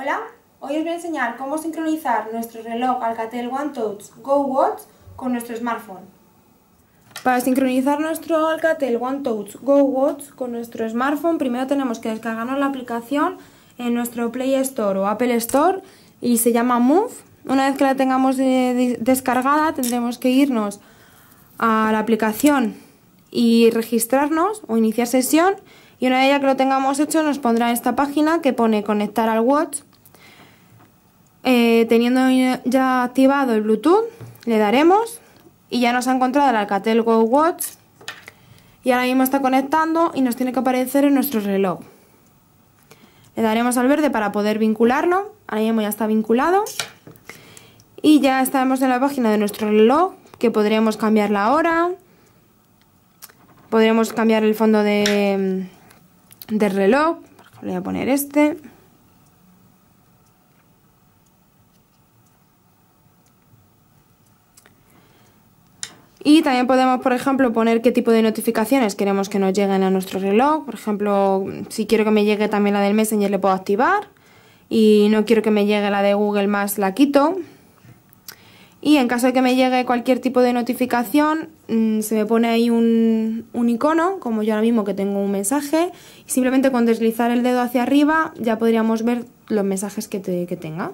Hola, hoy os voy a enseñar cómo sincronizar nuestro reloj Alcatel One Touch Go Watch con nuestro smartphone. Para sincronizar nuestro Alcatel One Touch Go Watch con nuestro smartphone, primero tenemos que descargarnos la aplicación en nuestro Play Store o Apple Store y se llama Move. Una vez que la tengamos eh, descargada, tendremos que irnos a la aplicación y registrarnos o iniciar sesión y una vez que lo tengamos hecho nos pondrá esta página que pone conectar al watch eh, teniendo ya activado el Bluetooth, le daremos y ya nos ha encontrado el Alcatel Go Watch y ahora mismo está conectando y nos tiene que aparecer en nuestro reloj. Le daremos al verde para poder vincularlo, ahora mismo ya está vinculado y ya estamos en la página de nuestro reloj que podríamos cambiar la hora, podríamos cambiar el fondo de, mm, del reloj, le voy a poner este. Y también podemos, por ejemplo, poner qué tipo de notificaciones queremos que nos lleguen a nuestro reloj. Por ejemplo, si quiero que me llegue también la del Messenger, le puedo activar. Y no quiero que me llegue la de Google más, la quito. Y en caso de que me llegue cualquier tipo de notificación, mm, se me pone ahí un, icono, como yo ahora mismo que tengo un mensaje, y simplemente con deslizar el dedo hacia arriba ya podríamos ver los mensajes que, que tenga.